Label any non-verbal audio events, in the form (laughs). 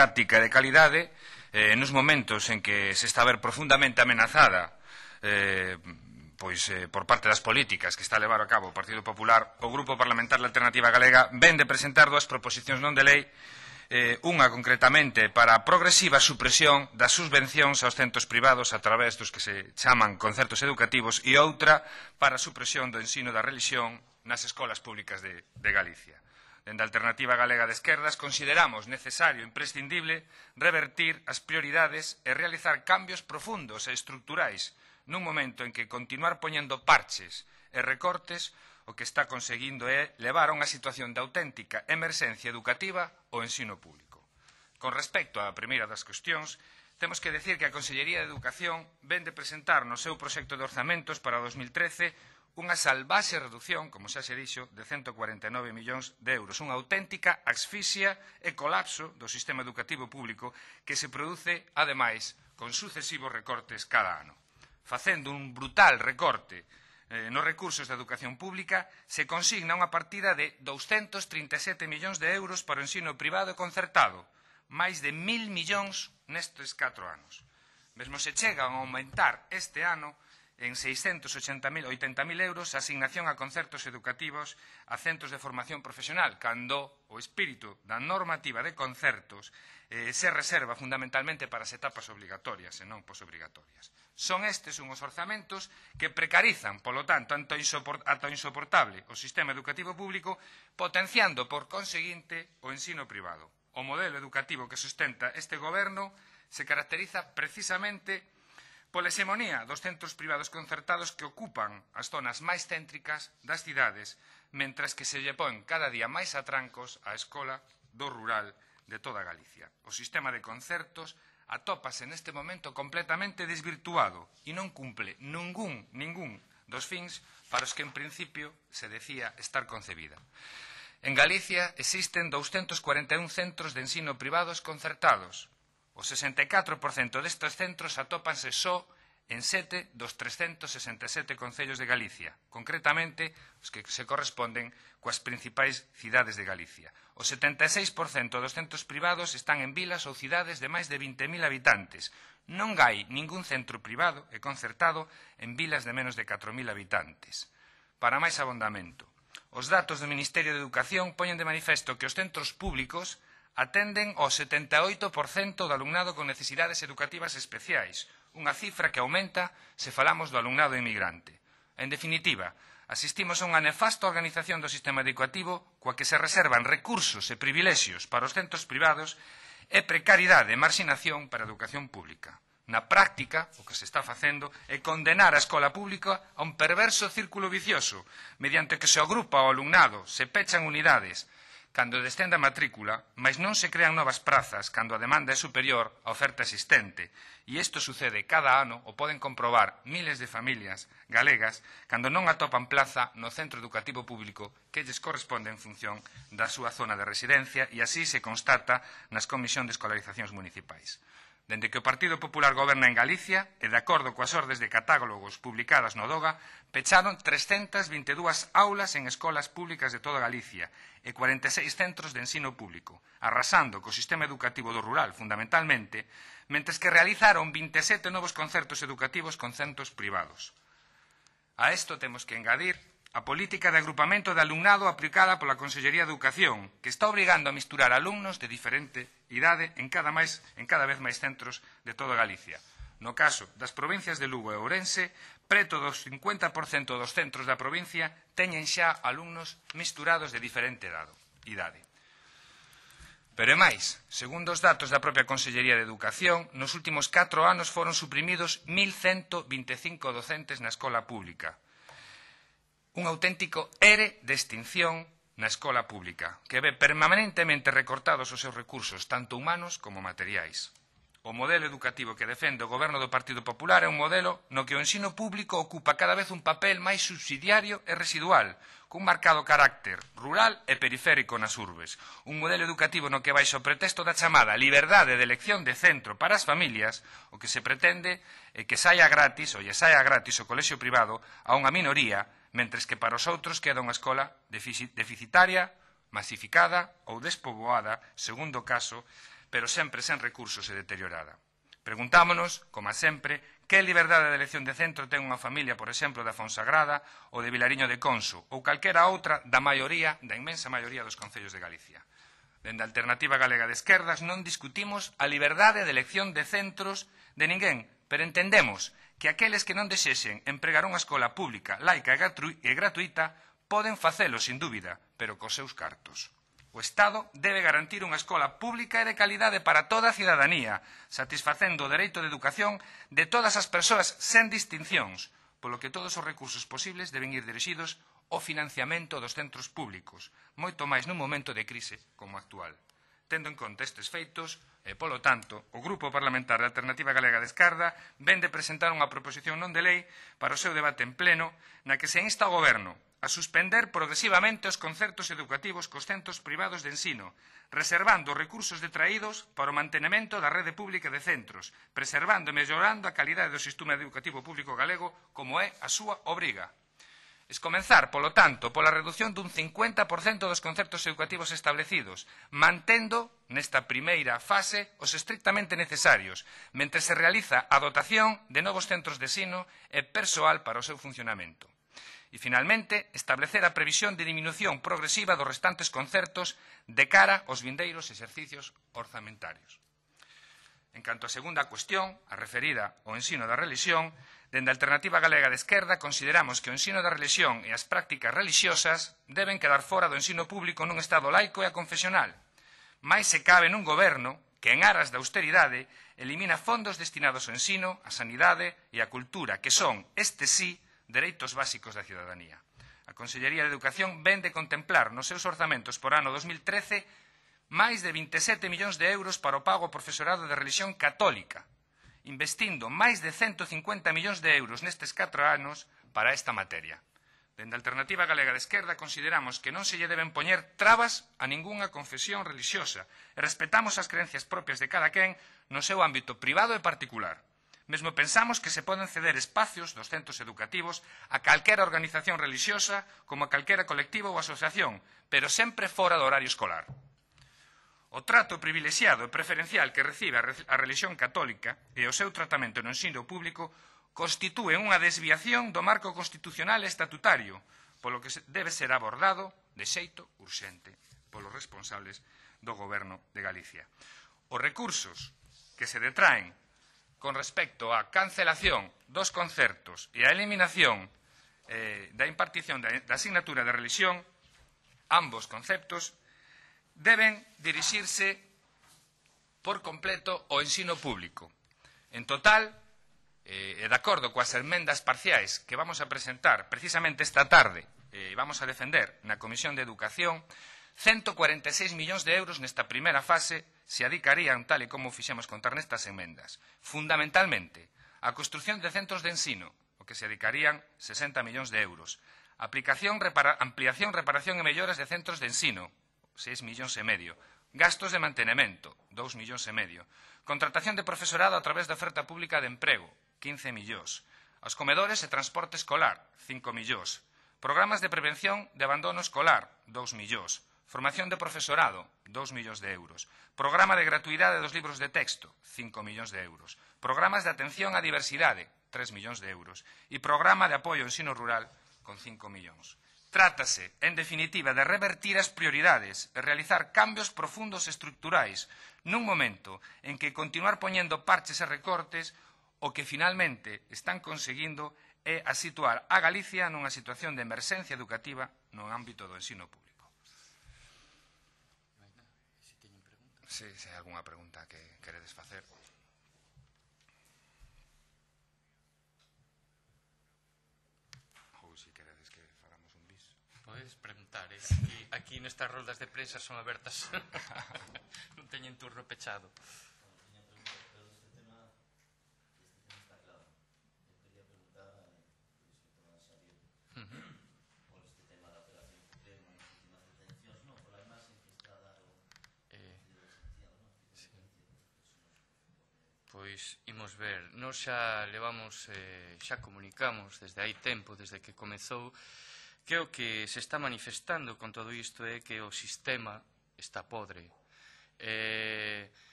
democrática e de calidade eh, nos momentos en que se está a ver profundamente amenazada eh, pois eh, por parte das políticas que está a levar a cabo o Partido Popular, o Grupo da Alternativa Galega ven de presentar dúas proposicións non de lei eh, unha concretamente para a progresiva supresión das subvencións aos centros privados a través dos que se chaman concertos educativos e outra para a supresión do ensino da religión nas escolas públicas de, de Galicia. Dende a Alternativa Galega de Esquerdas consideramos necesario, e imprescindible, revertir as prioridades e realizar cambios profundos e estructurais nun momento en que continuar poñendo parches e recortes o que está conseguindo é levar a unha situación de auténtica emerxencia educativa o ensino público. Con respecto á primeira das cuestións, temos que decir que a Consellería de Educación vende presentar no seu proxecto de orzamentos para 2013 unha salvaxe reducción, como xa se dixo, de 149 millóns de euros, unha auténtica asfixia e colapso do sistema educativo público que se produce, ademais, con sucesivos recortes cada ano. Facendo un brutal recorte eh, nos recursos da educación pública, se consigna unha partida de 237 millóns de euros para o ensino privado e concertado, máis de mil millóns nestes 4 anos. Mesmo se chegan a aumentar este ano en 680.000, 80.000 euros a asignación a concertos educativos a centros de formación profesional, cando o espírito da normativa de concertos eh, se reserva fundamentalmente para as etapas obligatorias e non posobrigatorias. Son estes unhos orzamentos que precarizan, polo tanto, ato insoport insoportable o sistema educativo público, potenciando, por conseguinte, o ensino privado. O modelo educativo que sustenta este goberno se caracteriza precisamente Pola hexemonía dos centros privados concertados que ocupan as zonas máis céntricas das cidades, mentras que se lle pon cada día máis atrancos á escola do rural de toda Galicia. O sistema de concertos atópase neste momento completamente desvirtuado e non cumple ningún, ningún dos fins para os que en principio se decía estar concebida. En Galicia existen 241 centros de ensino privados concertados, O 64% destes centros atópanse só en sete dos 367 concellos de Galicia, concretamente os que se corresponden coas principais cidades de Galicia. O 76% dos centros privados están en vilas ou cidades de máis de 20.000 habitantes. Non hai ningún centro privado e concertado en vilas de menos de 4.000 habitantes. Para máis abondamento, os datos do Ministerio de Educación poñen de manifesto que os centros públicos atenden o 78% do alumnado con necesidades educativas especiais, unha cifra que aumenta se falamos do alumnado inmigrante. En definitiva, asistimos a unha nefasta organización do sistema educativo coa que se reservan recursos e privilexios para os centros privados e precariedade e marxinación para a educación pública. Na práctica, o que se está facendo é condenar a escola pública a un perverso círculo vicioso, mediante que se agrupa o alumnado, se pechan unidades, cando descende a matrícula, mas non se crean novas prazas cando a demanda é superior á oferta existente, e isto sucede cada ano o poden comprobar miles de familias galegas cando non atopan plaza no centro educativo público que lles corresponde en función da súa zona de residencia e así se constata nas comisión de escolarizacións municipais. Dende que o Partido Popular goberna en Galicia, e de acordo coas ordes de catálogos publicadas no DOGA, pecharon 322 aulas en escolas públicas de toda Galicia e 46 centros de ensino público, arrasando co sistema educativo do rural, fundamentalmente, mentres que realizaron 27 novos concertos educativos con centros privados. A isto temos que engadir a política de agrupamento de alumnado aplicada pola Consellería de Educación, que está obrigando a misturar alumnos de diferente idade en cada, máis, en cada vez máis centros de toda Galicia. No caso das provincias de Lugo e Ourense, preto dos 50% dos centros da provincia teñen xa alumnos misturados de diferente dado, idade. Pero é máis, segundo os datos da propia Consellería de Educación, nos últimos 4 anos foron suprimidos 1.125 docentes na escola pública, un auténtico ere de extinción na escola pública, que ve permanentemente recortados os seus recursos, tanto humanos como materiais. O modelo educativo que defende o goberno do Partido Popular é un modelo no que o ensino público ocupa cada vez un papel máis subsidiario e residual, cun marcado carácter rural e periférico nas urbes. Un modelo educativo no que baixo o pretexto da chamada liberdade de elección de centro para as familias, o que se pretende é que saia gratis ou lle saia gratis o colexio privado a unha minoría mentres que para os outros queda unha escola deficitaria, masificada ou despoboada, segundo caso, pero sempre sen recursos e deteriorada. Preguntámonos, como sempre, que liberdade de elección de centro ten unha familia, por exemplo, da Fonsagrada ou de Vilariño de Conso ou calquera outra da maioría, da inmensa maioría dos concellos de Galicia. Dende a Alternativa Galega de Esquerdas non discutimos a liberdade de elección de centros de ninguén, pero entendemos que aqueles que non desexen empregar unha escola pública, laica e gratuita poden facelo, sin dúbida, pero cos seus cartos. O Estado debe garantir unha escola pública e de calidade para toda a cidadanía, satisfacendo o dereito de educación de todas as persoas sen distincións, polo que todos os recursos posibles deben ir dirixidos ao financiamento dos centros públicos, moito máis nun momento de crise como actual tendo en conta estes feitos, e, polo tanto, o Grupo Parlamentar da Alternativa Galega de Escarda vende presentar unha proposición non de lei para o seu debate en pleno na que se insta o Goberno a suspender progresivamente os concertos educativos cos centros privados de ensino, reservando recursos detraídos para o mantenimento da rede pública de centros, preservando e mellorando a calidade do sistema educativo público galego como é a súa obriga es Escomenzar, polo tanto, pola reducción dun 50% dos conceptos educativos establecidos, mantendo nesta primeira fase os estrictamente necesarios, mentre se realiza a dotación de novos centros de sino e persoal para o seu funcionamento. E, finalmente, establecer a previsión de diminución progresiva dos restantes concertos de cara aos vindeiros exercicios orzamentarios. En canto a segunda cuestión, a referida ao ensino da religión, dende a Alternativa Galega de Esquerda consideramos que o ensino da religión e as prácticas religiosas deben quedar fora do ensino público nun Estado laico e a confesional. Mais se cabe nun goberno que en aras da austeridade elimina fondos destinados ao ensino, á sanidade e á cultura, que son, este sí, dereitos básicos da ciudadanía. A Consellería de Educación vende contemplar nos seus orzamentos por ano 2013 máis de 27 millóns de euros para o pago ao profesorado de religión católica, investindo máis de 150 millóns de euros nestes 4 anos para esta materia. Dende a Alternativa Galega de Esquerda consideramos que non se lle deben poñer trabas a ningunha confesión religiosa e respetamos as creencias propias de cada quen no seu ámbito privado e particular. Mesmo pensamos que se poden ceder espacios dos centros educativos a calquera organización religiosa como a calquera colectivo ou asociación, pero sempre fora do horario escolar. O trato privilexiado e preferencial que recibe a religión católica e o seu tratamento no ensino público constitúe unha desviación do marco constitucional estatutario, polo que debe ser abordado de xeito urxente polos responsables do Goberno de Galicia. Os recursos que se detraen con respecto á cancelación dos concertos e á eliminación eh, da impartición da, da asignatura de religión, ambos conceptos deben dirixirse por completo ao ensino público. En total, eh, e de acordo coas enmendas parciais que vamos a presentar precisamente esta tarde, eh, vamos a defender na Comisión de Educación, 146 millóns de euros nesta primeira fase se adicarían, tal e como fixemos contar nestas enmendas, fundamentalmente a construción de centros de ensino, o que se adicarían 60 millóns de euros, aplicación, repara, ampliación, reparación e melloras de centros de ensino, 6 millóns e medio. Gastos de mantenimento, 2 millóns e medio. Contratación de profesorado a través da oferta pública de emprego, 15 millóns. Os comedores e transporte escolar, 5 millóns. Programas de prevención de abandono escolar, 2 millóns. Formación de profesorado, 2 millóns de euros. Programa de gratuidade dos libros de texto, 5 millóns de euros. Programas de atención á diversidade, 3 millóns de euros. E programa de apoio ao ensino rural, con 5 millóns. Trátase, en definitiva, de revertir as prioridades e realizar cambios profundos estructurais nun momento en que continuar poñendo parches e recortes o que finalmente están conseguindo é a situar a Galicia nunha situación de emerxencia educativa no ámbito do ensino público. Se, se hai alguna pregunta que queredes facer. podedes preguntar, eh? aquí, aquí nestas roldas de prensa son abertas. (laughs) non teñen turno pechado. Pois imos ver, nos xa levamos, eh, xa comunicamos desde hai tempo, desde que comezou, que o que se está manifestando con todo isto é que o sistema está podre. Eh,